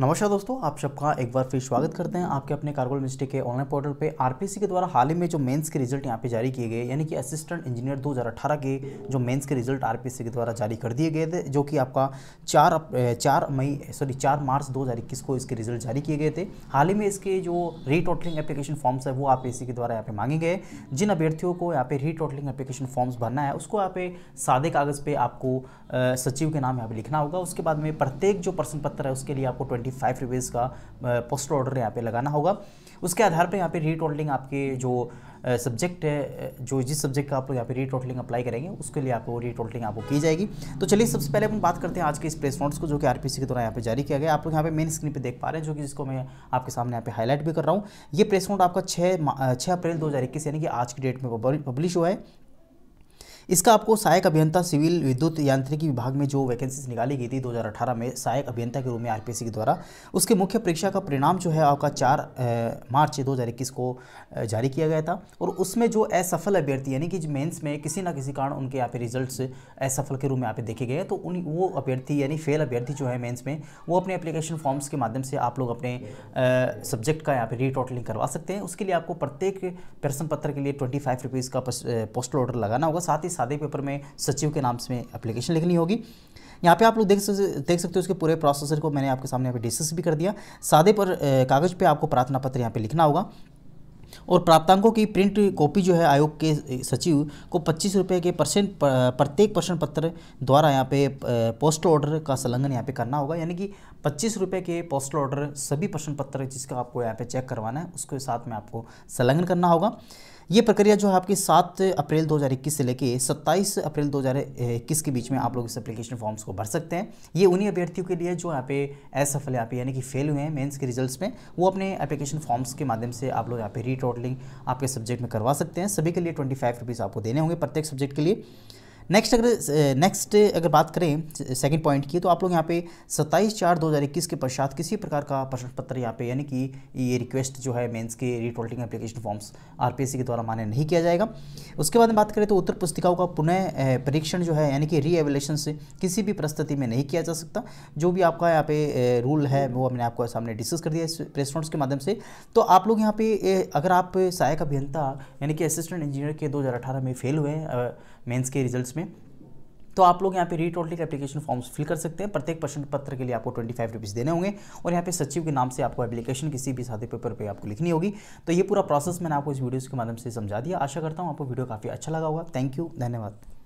नमस्कार दोस्तों आप सबका एक बार फिर स्वागत करते हैं आपके अपने कार्गोल मिस्टेक के ऑनलाइन पोर्टल पे आरपीसी के द्वारा हाल ही में जो मेंस के रिजल्ट यहाँ पे जारी किए गए यानी कि असिस्टेंट इंजीनियर 2018 के जो मेंस के रिजल्ट आरपीसी के द्वारा जारी कर दिए गए थे जो कि आपका चार चार मई सॉरी चार मार्च दो को इसके रिजल्ट जारी किए गए थे हाल ही में इसके जो रीटोटलिंग एप्लीकेशन फॉर्म्स है वो आर के द्वारा यहाँ पे मांगे गए जिन अभ्यर्थियों को यहाँ पे रीटोटलिंग एप्लीकेशन फॉर्म्स भरना है उसको यहाँ पे सादे कागज़ पर आपको सचिव के नाम यहाँ पे लिखना होगा उसके बाद में प्रत्येक जो प्रश्न पत्र है उसके लिए आपको ट्वेंटी नाइन्टी फाइव रुपीज़ का पोस्टल ऑर्डर यहाँ पे लगाना होगा उसके आधार पर यहाँ पे री टोटलिंग आपके जो सब्जेक्ट है जो जिस सब्जेक्ट का आप लोग यहाँ पे री टोटलिंग अप्लाई करेंगे उसके लिए आपको री टोटलिंग आपको की जाएगी तो चलिए सबसे पहले हम बात करते हैं आज के इस प्लेस नोट्स को जो कि आरपीसी के द्वारा यहाँ पे जारी किया गया आप लोग यहाँ पे मेन स्क्रीन पे देख पा रहे हैं जो कि जिसको मैं आपके सामने यहाँ पे हाईलाइट भी कर रहा हूँ ये प्लेस नोट आपका छः छः अप्रैल दो यानी कि आज की डेट में पब्लिश हुआ है इसका आपको सहायक अभियंता सिविल विद्युत यांत्रिकी विभाग में जो वैकेंसीज निकाली गई थी 2018 में सहायक अभियंता के रूप में आरपीसी के द्वारा उसके मुख्य परीक्षा का परिणाम जो है आपका चार मार्च 2021 को जारी किया गया था और उसमें जो असफल अभ्यर्थी यानी कि मेंस में किसी ना किसी कारण उनके यहाँ पे रिजल्ट असफल के रूप में यहाँ पे देखे गए तो उन वो अभ्यर्थी यानी फेल अभ्यर्थी जो है मेन्स में वो अपने अपलीकेशन फॉर्म्स के माध्यम से आप लोग अपने सब्जेक्ट का यहाँ पे रीटोटलिंग करवा सकते हैं उसके लिए आपको प्रत्येक प्रश्न पत्र के लिए ट्वेंटी फाइव का पोस्टल ऑर्डर लगाना होगा साथ ही सादे पेपर में सचिव के नाम से एप्लीकेशन लिखनी होगी यहाँ पे आप लोग देख सकते देख सकते हो उसके पूरे प्रोसेसर को मैंने आपके सामने यहाँ पे डिस्कस भी कर दिया सादे पर कागज़ पे आपको प्रार्थना पत्र यहाँ पे लिखना होगा और प्राप्तांकों की प्रिंट कॉपी जो है आयोग के सचिव को पच्चीस रुपये के परसेंट प्रत्येक प्रश्न पत्र द्वारा यहाँ पे पोस्टल ऑर्डर का संलग्न यहाँ पे करना होगा यानी कि पच्चीस रुपये के पोस्टल ऑर्डर सभी प्रश्न पत्र जिसका आपको यहाँ पे चेक करवाना है उसके साथ में आपको संलग्न करना होगा ये प्रक्रिया जो है आपकी सात अप्रैल 2021 से लेकर सत्ताईस अप्रैल 2021 के बीच में आप लोग इस एप्लीकेशन फॉर्म्स को भर सकते हैं ये उन्हीं अभ्यर्थियों के लिए जो यहाँ पे असफल यहाँ पे यानी कि फेल हुए हैं मेंस के रिजल्ट्स में वो अपने एप्लीकेशन फॉर्म्स के माध्यम से आप लोग यहाँ पे रीटोटलिंग आपके सब्जेक्ट में करवा सकते हैं सभी के लिए ट्वेंटी आपको देने होंगे प्रत्येक सब्जेक्ट के लिए नेक्स्ट अगर नेक्स्ट अगर बात करें सेकंड पॉइंट की तो आप लोग यहाँ पे 27 चार 2021 के पश्चात किसी प्रकार का प्रश्न पत्र यहाँ पे यानी कि ये रिक्वेस्ट जो है मेंस के रिटोल्टिंग एप्लीकेशन फॉर्म्स आर के द्वारा मान्य नहीं किया जाएगा उसके बाद में बात करें तो उत्तर पुस्तिकाओं का पुनः परीक्षण जो है यानी कि रीएवलेशन से किसी भी परिस्थिति में नहीं किया जा सकता जो भी आपका यहाँ पे रूल है वो हमने आपको सामने डिस्कस कर दिया इस प्रेस नोट्स के माध्यम से तो आप लोग यहाँ पे अगर आप सहायक अभियंता यानी कि असिस्टेंट इंजीनियर के दो में फेल हुए मेन्स के रिजल्ट्स में में तो आप लोग यहाँ पे रीट ऑटलिक एप्लीकेशन फॉर्म्स फिल कर सकते हैं प्रत्येक प्रश्न पत्र के लिए आपको ट्वेंटी फाइव रुपीज़ देने होंगे और यहाँ पे सचिव के नाम से आपको एप्लीकेशन किसी भी साधे पेपर पे आपको लिखनी होगी तो ये पूरा प्रोसेस मैंने आपको इस वीडियो के माध्यम से समझा दिया आशा करता हूँ आपको वीडियो काफ़ी अच्छा लगा होगा थैंक यू धन्यवाद